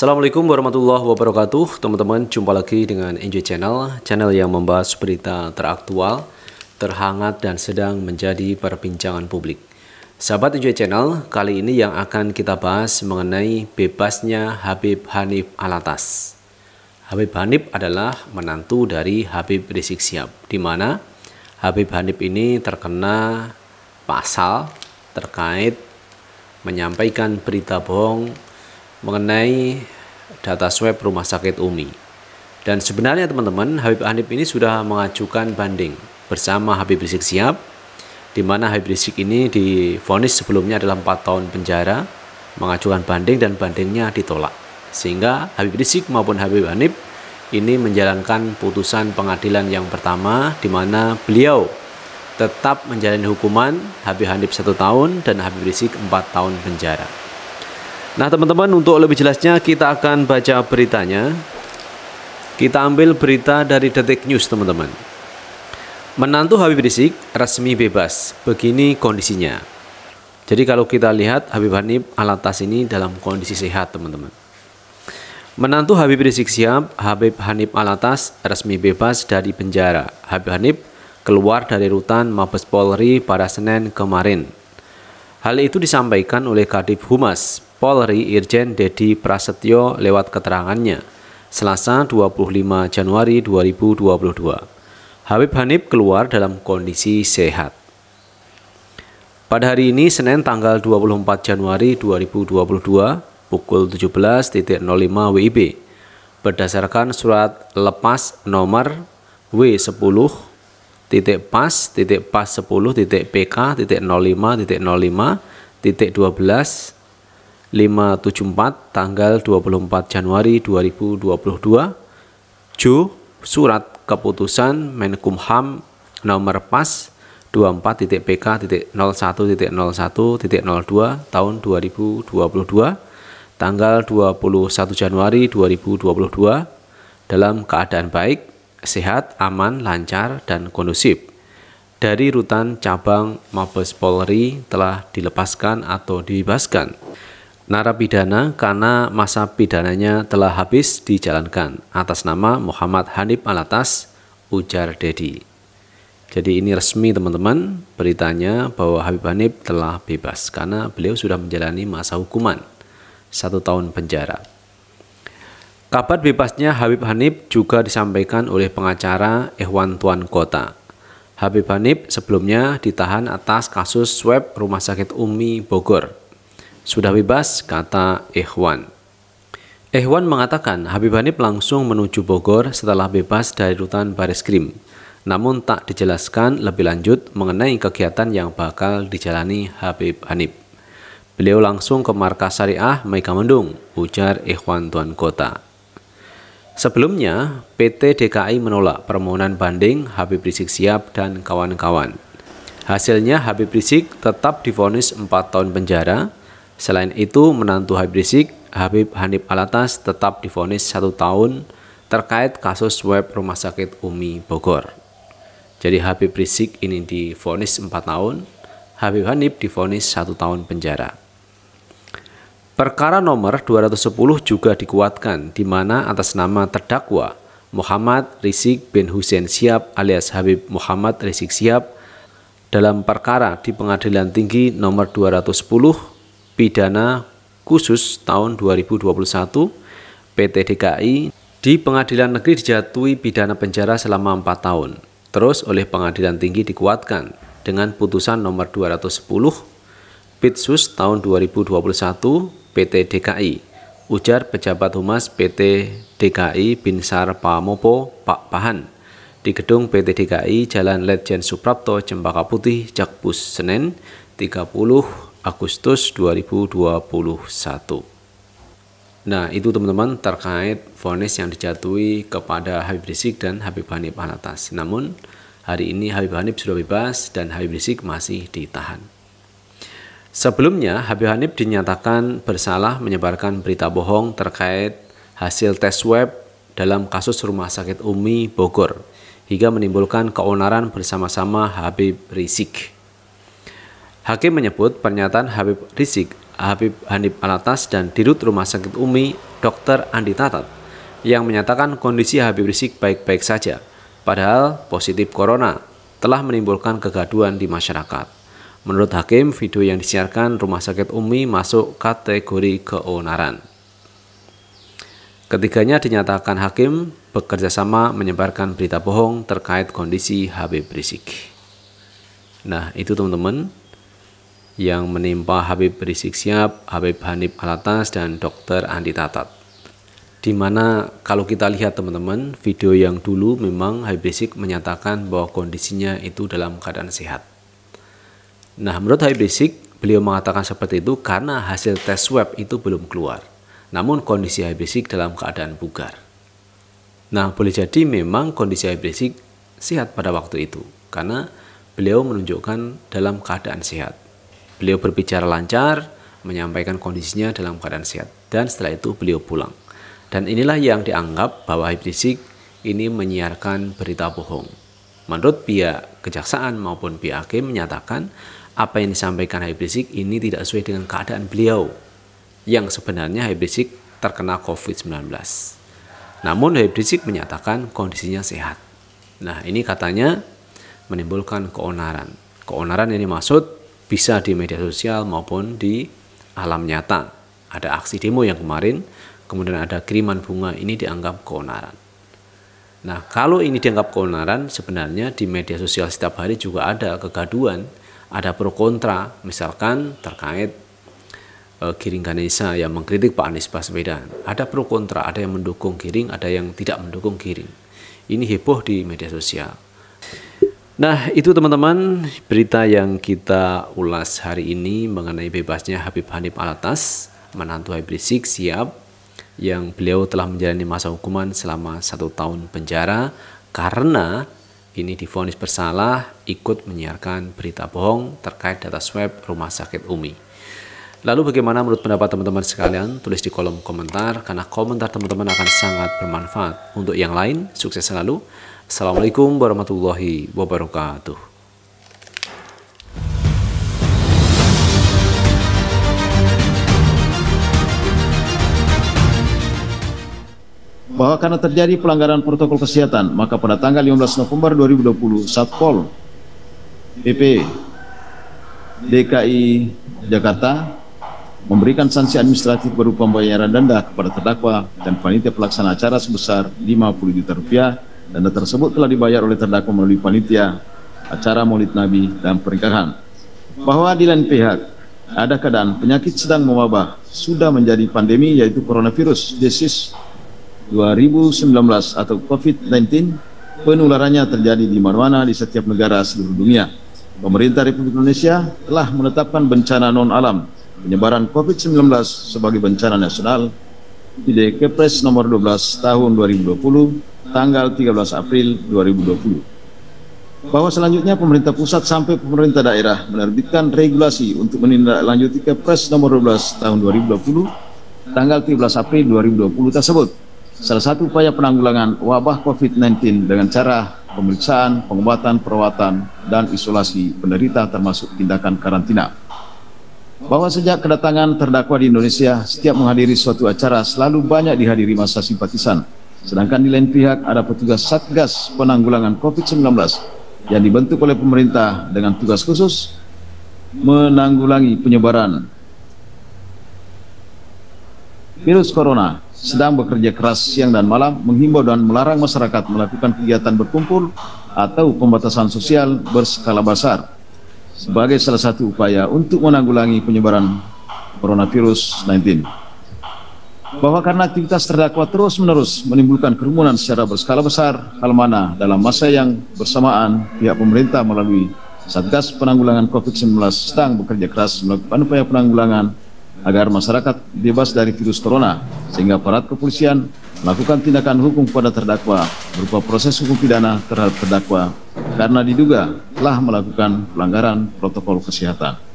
Assalamualaikum warahmatullahi wabarakatuh Teman-teman jumpa lagi dengan Enjoy Channel Channel yang membahas berita teraktual Terhangat dan sedang menjadi perbincangan publik Sahabat Enjoy Channel Kali ini yang akan kita bahas mengenai bebasnya Habib Hanif Alatas Habib Hanif adalah menantu dari Habib Rizik Siap di mana Habib Hanif ini terkena pasal terkait menyampaikan berita bohong mengenai data swab rumah sakit Umi. Dan sebenarnya teman-teman Habib Hanif ini sudah mengajukan banding bersama Habib Rizik Siap di mana Habib Rizik ini difonis sebelumnya adalah 4 tahun penjara mengajukan banding dan bandingnya ditolak. Sehingga Habib Rizik maupun Habib Hanif ini menjalankan putusan pengadilan yang pertama di mana beliau tetap menjalani hukuman Habib Hanif satu tahun dan Habib Rizik 4 tahun penjara. Nah teman-teman untuk lebih jelasnya kita akan baca beritanya Kita ambil berita dari Detik News teman-teman Menantu Habib Rizik resmi bebas Begini kondisinya Jadi kalau kita lihat Habib Hanif Alatas ini dalam kondisi sehat teman-teman Menantu Habib Rizik siap Habib Hanif Alatas resmi bebas dari penjara Habib Hanif keluar dari rutan Mabes Polri pada Senin kemarin Hal itu disampaikan oleh Kadif Humas Polri Irjen Dedi Prasetyo lewat keterangannya Selasa 25 Januari 2022. Habib Hanif keluar dalam kondisi sehat. Pada hari ini Senin tanggal 24 Januari 2022 pukul 17.05 WIB berdasarkan surat lepas nomor W10 titik pas, titik pas 10, titik PK, titik 05, titik 05, titik 12, 574, tanggal 24 Januari 2022, Ju, surat keputusan Menkumham nomor pas 24 titik titik titik titik PK 01 01 02 tahun 2022 tanggal 21 Januari 2022 dalam keadaan baik sehat, aman, lancar, dan kondusif. Dari rutan cabang Mabes Polri telah dilepaskan atau dibebaskan. Narapidana karena masa pidananya telah habis dijalankan atas nama Muhammad Hanif Alatas, ujar Dedi. Jadi ini resmi teman-teman beritanya bahwa Habib Hanif telah bebas karena beliau sudah menjalani masa hukuman satu tahun penjara. Kabar bebasnya Habib Hanif juga disampaikan oleh pengacara Ehwan Tuan Kota. Habib Hanif sebelumnya ditahan atas kasus swab Rumah Sakit Umi Bogor. Sudah bebas, kata Ehwan. Ehwan mengatakan Habib Hanif langsung menuju Bogor setelah bebas dari rutan Baris Krim. Namun tak dijelaskan lebih lanjut mengenai kegiatan yang bakal dijalani Habib Hanif. Beliau langsung ke markas syariah Megamendung, ujar Ikhwan Tuan Kota. Sebelumnya, PT DKI menolak permohonan banding Habib Rizik Siap dan kawan-kawan. Hasilnya Habib Rizik tetap divonis 4 tahun penjara. Selain itu, menantu Habib Rizik, Habib Hanif Alatas tetap divonis 1 tahun terkait kasus web Rumah Sakit Umi Bogor. Jadi Habib Rizik ini divonis 4 tahun, Habib Hanif divonis 1 tahun penjara. Perkara nomor 210 juga dikuatkan di mana atas nama terdakwa Muhammad Rizik bin Hussein Siap alias Habib Muhammad Rizik Siap dalam perkara di Pengadilan Tinggi nomor 210 pidana khusus tahun 2021 PT DKI di Pengadilan Negeri dijatuhi pidana penjara selama 4 tahun. Terus oleh Pengadilan Tinggi dikuatkan dengan putusan nomor 210 Pitsus tahun 2021 PT DKI, ujar pejabat humas PT DKI Binsar Pamopo Pak Pahan di gedung PT DKI Jalan Letjen Suprapto Cempaka Putih Jakpus Senen 30 Agustus 2021. Nah, itu teman-teman terkait vonis yang dijatuhi kepada Habib Rizik dan Habib Hanif Anatas. Namun, hari ini Habib Hanif sudah bebas dan Habib Rizik masih ditahan. Sebelumnya, Habib Hanif dinyatakan bersalah menyebarkan berita bohong terkait hasil tes swab dalam kasus Rumah Sakit Umi Bogor hingga menimbulkan keonaran bersama-sama Habib Rizik. Hakim menyebut pernyataan Habib Rizik, Habib Hanif Alatas, dan Dirut Rumah Sakit Umi Dr. Andi Tatat yang menyatakan kondisi Habib Rizik baik-baik saja, padahal positif corona telah menimbulkan kegaduan di masyarakat. Menurut hakim, video yang disiarkan Rumah Sakit Umi masuk kategori keonaran. Ketiganya dinyatakan hakim bekerja sama menyebarkan berita bohong terkait kondisi Habib Rizik. Nah itu teman-teman yang menimpa Habib Rizik Siap, Habib Hanif Alatas, dan Dr. Andi Tatat. Dimana kalau kita lihat teman-teman video yang dulu memang Habib Rizik menyatakan bahwa kondisinya itu dalam keadaan sehat. Nah, menurut Habib Rizik, beliau mengatakan seperti itu karena hasil tes swab itu belum keluar. Namun kondisi Habib Rizik dalam keadaan bugar. Nah, boleh jadi memang kondisi Habib Rizik sehat pada waktu itu karena beliau menunjukkan dalam keadaan sehat. Beliau berbicara lancar, menyampaikan kondisinya dalam keadaan sehat dan setelah itu beliau pulang. Dan inilah yang dianggap bahwa Habib Rizik ini menyiarkan berita bohong. Menurut pihak kejaksaan maupun pihak hakim menyatakan apa yang disampaikan Habib Rizik ini tidak sesuai dengan keadaan beliau yang sebenarnya Habib Rizik terkena COVID-19. Namun Habib Rizik menyatakan kondisinya sehat. Nah ini katanya menimbulkan keonaran. Keonaran ini maksud bisa di media sosial maupun di alam nyata. Ada aksi demo yang kemarin, kemudian ada kiriman bunga, ini dianggap keonaran. Nah, kalau ini dianggap keonaran, sebenarnya di media sosial setiap hari juga ada kegaduan ada pro kontra misalkan terkait uh, e, Giring Ganesa yang mengkritik Pak Anies Baswedan ada pro kontra ada yang mendukung Giring ada yang tidak mendukung Giring ini heboh di media sosial Nah itu teman-teman berita yang kita ulas hari ini mengenai bebasnya Habib Hanif Alatas menantu Habib Rizik siap yang beliau telah menjalani masa hukuman selama satu tahun penjara karena ini difonis bersalah ikut menyiarkan berita bohong terkait data swab Rumah Sakit Umi. Lalu bagaimana menurut pendapat teman-teman sekalian? Tulis di kolom komentar karena komentar teman-teman akan sangat bermanfaat. Untuk yang lain, sukses selalu. Assalamualaikum warahmatullahi wabarakatuh. bahwa karena terjadi pelanggaran protokol kesehatan, maka pada tanggal 15 November 2020 Satpol PP DKI Jakarta memberikan sanksi administratif berupa pembayaran denda kepada terdakwa dan panitia pelaksana acara sebesar 50 juta rupiah denda tersebut telah dibayar oleh terdakwa melalui panitia acara Maulid Nabi dan pernikahan. Bahwa di lain pihak ada keadaan penyakit sedang mewabah sudah menjadi pandemi yaitu coronavirus disease 2019 atau COVID-19 penularannya terjadi di mana-mana di setiap negara seluruh dunia. Pemerintah Republik Indonesia telah menetapkan bencana non-alam penyebaran COVID-19 sebagai bencana nasional di Dekepres nomor 12 tahun 2020 tanggal 13 April 2020 bahwa selanjutnya pemerintah pusat sampai pemerintah daerah menerbitkan regulasi untuk menindaklanjuti Kepres nomor 12 tahun 2020 tanggal 13 April 2020 tersebut Salah satu upaya penanggulangan wabah COVID-19 dengan cara pemeriksaan, pengobatan, perawatan, dan isolasi penderita termasuk tindakan karantina. Bahwa sejak kedatangan terdakwa di Indonesia, setiap menghadiri suatu acara selalu banyak dihadiri masa simpatisan. Sedangkan di lain pihak ada petugas Satgas Penanggulangan COVID-19 yang dibentuk oleh pemerintah dengan tugas khusus menanggulangi penyebaran virus corona sedang bekerja keras siang dan malam menghimbau dan melarang masyarakat melakukan kegiatan berkumpul atau pembatasan sosial berskala besar sebagai salah satu upaya untuk menanggulangi penyebaran coronavirus 19. Bahwa karena aktivitas terdakwa terus-menerus menimbulkan kerumunan secara berskala besar, hal mana dalam masa yang bersamaan pihak pemerintah melalui Satgas Penanggulangan COVID-19 sedang bekerja keras melakukan upaya penanggulangan agar masyarakat bebas dari virus corona sehingga aparat kepolisian melakukan tindakan hukum kepada terdakwa berupa proses hukum pidana terhadap terdakwa karena diduga telah melakukan pelanggaran protokol kesehatan.